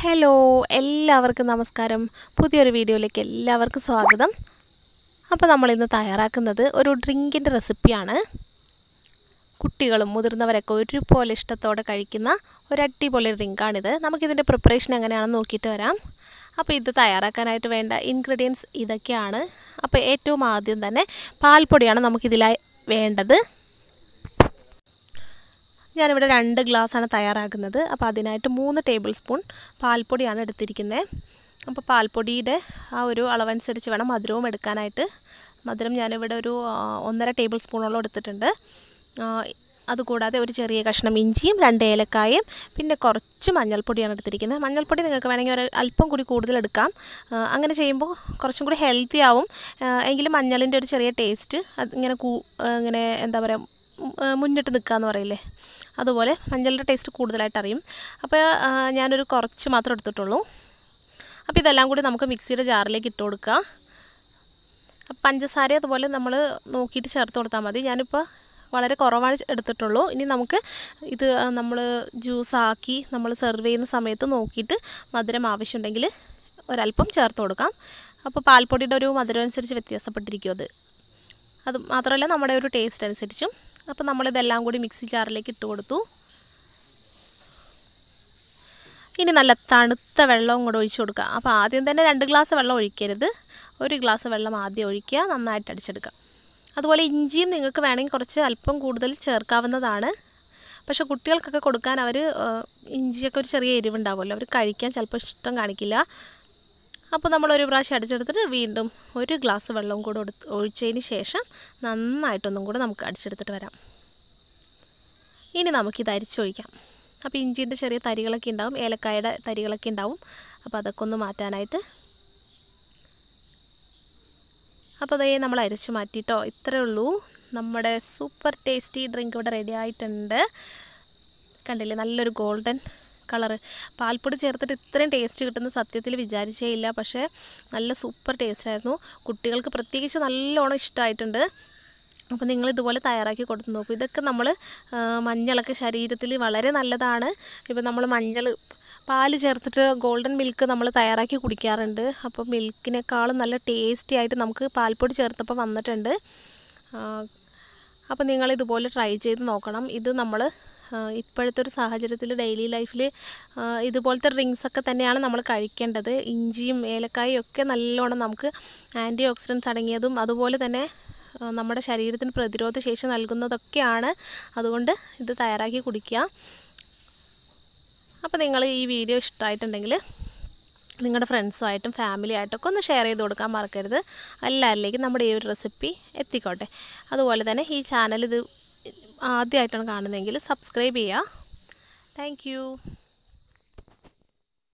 hello എല്ലാവർക്കും നമസ്കാരം പുതിയൊരു വീഡിയോയിലേക്ക് എല്ലാവർക്കും സ്വാഗതം അപ്പോൾ നമ്മളിന്ന് തയ്യാറാക്കുന്നത് ഒരു ഡ്രിങ്കിൻ്റെ റെസിപ്പിയാണ് കുട്ടികളും മുതിർന്നവരൊക്കെ ഒരുപോലെ ഇഷ്ടത്തോടെ കഴിക്കുന്ന ഒരു അടിപൊളി ഡ്രിങ്കാണിത് നമുക്കിതിൻ്റെ പ്രിപ്പറേഷൻ എങ്ങനെയാണെന്ന് നോക്കിയിട്ട് വരാം അപ്പോൾ ഇത് തയ്യാറാക്കാനായിട്ട് വേണ്ട ഇൻഗ്രീഡിയൻസ് ഇതൊക്കെയാണ് അപ്പോൾ ഏറ്റവും ആദ്യം തന്നെ പാൽപ്പൊടിയാണ് നമുക്കിതിലായി വേണ്ടത് ഞാനിവിടെ രണ്ട് ഗ്ലാസ്സാണ് തയ്യാറാക്കുന്നത് അപ്പോൾ അതിനായിട്ട് മൂന്ന് ടേബിൾ സ്പൂൺ പാൽപ്പൊടിയാണ് എടുത്തിരിക്കുന്നത് അപ്പോൾ പാൽപ്പൊടിയുടെ ആ ഒരു അളവനുസരിച്ച് വേണം മധുരവും എടുക്കാനായിട്ട് മധുരം ഞാനിവിടെ ഒരു ഒന്നര ടേബിൾ സ്പൂണോളം എടുത്തിട്ടുണ്ട് അതുകൂടാതെ ഒരു ചെറിയ കഷ്ണം ഇഞ്ചിയും രണ്ട് ഏലക്കായും പിന്നെ കുറച്ച് മഞ്ഞൾപ്പൊടിയാണ് എടുത്തിരിക്കുന്നത് മഞ്ഞൾപ്പൊടി നിങ്ങൾക്ക് വേണമെങ്കിൽ ഒരു അല്പം കൂടി കൂടുതൽ എടുക്കാം അങ്ങനെ ചെയ്യുമ്പോൾ കുറച്ചും കൂടി ഹെൽത്തി ആവും എങ്കിലും മഞ്ഞളിൻ്റെ ഒരു ചെറിയ ടേസ്റ്റ് ഇങ്ങനെ ഇങ്ങനെ എന്താ പറയുക മുന്നിട്ട് നിൽക്കുക എന്ന് പറയില്ലേ അതുപോലെ മഞ്ഞളുടെ ടേസ്റ്റ് കൂടുതലായിട്ട് അറിയും അപ്പോൾ ഞാനൊരു കുറച്ച് മാത്രം എടുത്തിട്ടുള്ളൂ അപ്പോൾ ഇതെല്ലാം കൂടി നമുക്ക് മിക്സിയുടെ ജാറിലേക്ക് ഇട്ട് കൊടുക്കുക പഞ്ചസാര അതുപോലെ നമ്മൾ നോക്കിയിട്ട് ചേർത്ത് കൊടുത്താൽ മതി ഞാനിപ്പോൾ വളരെ കുറവാണ് എടുത്തിട്ടുള്ളൂ ഇനി നമുക്ക് ഇത് നമ്മൾ ജ്യൂസാക്കി നമ്മൾ സെർവ് ചെയ്യുന്ന സമയത്ത് നോക്കിയിട്ട് മധുരം ആവശ്യമുണ്ടെങ്കിൽ ഒരല്പം ചേർത്ത് കൊടുക്കാം അപ്പോൾ പാൽപ്പൊടിയുടെ ഒരു മധുരം അനുസരിച്ച് വ്യത്യാസപ്പെട്ടിരിക്കും അത് അത് മാത്രമല്ല നമ്മുടെ ഒരു ടേസ്റ്റ് അനുസരിച്ചും അപ്പോൾ നമ്മളിതെല്ലാം കൂടി മിക്സി ജാറിലേക്ക് ഇട്ട് കൊടുത്തു ഇനി നല്ല തണുത്ത വെള്ളവും കൂടെ ഒഴിച്ചു കൊടുക്കുക അപ്പോൾ ആദ്യം തന്നെ രണ്ട് ഗ്ലാസ് വെള്ളം ഒഴിക്കരുത് ഒരു ഗ്ലാസ് വെള്ളം ആദ്യം ഒഴിക്കുക നന്നായിട്ട് അടിച്ചെടുക്കുക അതുപോലെ ഇഞ്ചിയും നിങ്ങൾക്ക് വേണമെങ്കിൽ കുറച്ച് അല്പം കൂടുതൽ ചേർക്കാവുന്നതാണ് പക്ഷേ കുട്ടികൾക്കൊക്കെ കൊടുക്കാൻ അവർ ഇഞ്ചിയൊക്കെ ഒരു ചെറിയ എരിവുണ്ടാവുമല്ലോ അവർ കഴിക്കാൻ ചിലപ്പോൾ ഇഷ്ടം കാണിക്കില്ല അപ്പോൾ നമ്മൾ ഒരു പ്രാവശ്യം അടിച്ചെടുത്തിട്ട് വീണ്ടും ഒരു ഗ്ലാസ് വെള്ളവും കൂടെ കൊടുത്ത് ഒഴിച്ചതിന് ശേഷം നന്നായിട്ടൊന്നും കൂടെ നമുക്ക് അടിച്ചെടുത്തിട്ട് വരാം ഇനി നമുക്കിത് അരിച്ചൊഴിക്കാം അപ്പോൾ ഇഞ്ചിൻ്റെ ചെറിയ തരികളൊക്കെ ഉണ്ടാവും ഏലക്കായുടെ തരികളൊക്കെ ഉണ്ടാവും അപ്പോൾ അതൊക്കെ ഒന്ന് മാറ്റാനായിട്ട് അപ്പോൾ അതേ നമ്മൾ അരിച്ച് മാറ്റിയിട്ടോ ഇത്രയേ ഉള്ളൂ നമ്മുടെ സൂപ്പർ ടേസ്റ്റി ഡ്രിങ്ക് ഇവിടെ റെഡി ആയിട്ടുണ്ട് കണ്ടില്ലേ നല്ലൊരു ഗോൾഡൻ കളറ് പാൽപ്പൊടി ചേർത്തിട്ട് ഇത്രയും ടേസ്റ്റ് കിട്ടുന്ന സത്യത്തിൽ വിചാരിച്ചേ ഇല്ല പക്ഷേ നല്ല സൂപ്പർ ടേസ്റ്റായിരുന്നു കുട്ടികൾക്ക് പ്രത്യേകിച്ച് നല്ലോണം ഇഷ്ടമായിട്ടുണ്ട് അപ്പോൾ നിങ്ങൾ ഇതുപോലെ തയ്യാറാക്കി കൊടുത്ത് നോക്കും ഇതൊക്കെ നമ്മൾ മഞ്ഞളൊക്കെ ശരീരത്തിൽ വളരെ നല്ലതാണ് ഇപ്പോൾ നമ്മൾ മഞ്ഞൾ പാൽ ചേർത്തിട്ട് ഗോൾഡൻ മിൽക്ക് നമ്മൾ തയ്യാറാക്കി കുടിക്കാറുണ്ട് അപ്പോൾ മിൽക്കിനേക്കാളും നല്ല ടേസ്റ്റി ആയിട്ട് നമുക്ക് പാൽപ്പൊടി ചേർത്തപ്പോൾ വന്നിട്ടുണ്ട് അപ്പോൾ നിങ്ങൾ ഇതുപോലെ ട്രൈ ചെയ്ത് നോക്കണം ഇത് നമ്മൾ ഇപ്പോഴത്തെ ഒരു സാഹചര്യത്തിൽ ഡെയിലി ലൈഫിൽ ഇതുപോലത്തെ റിങ്സ് ഒക്കെ തന്നെയാണ് നമ്മൾ കഴിക്കേണ്ടത് ഇഞ്ചിയും ഏലക്കായും ഒക്കെ നല്ലോണം നമുക്ക് ആൻറ്റി ഓക്സിഡൻസ് അടങ്ങിയതും അതുപോലെ തന്നെ നമ്മുടെ ശരീരത്തിന് പ്രതിരോധ ശേഷി നൽകുന്നതൊക്കെയാണ് അതുകൊണ്ട് ഇത് തയ്യാറാക്കി കുടിക്കുക അപ്പോൾ നിങ്ങൾ ഈ വീഡിയോ ഇഷ്ടമായിട്ടുണ്ടെങ്കിൽ നിങ്ങളുടെ ഫ്രണ്ട്സുമായിട്ടും ഒക്കെ ഒന്ന് ഷെയർ ചെയ്ത് കൊടുക്കാൻ മറക്കരുത് എല്ലാവരിലേക്കും നമ്മുടെ ഈ ഒരു റെസിപ്പി എത്തിക്കോട്ടെ അതുപോലെ തന്നെ ഈ ചാനൽ ഇത് ആദ്യമായിട്ടാണ് കാണുന്നതെങ്കിൽ സബ്സ്ക്രൈബ് ചെയ്യുക താങ്ക്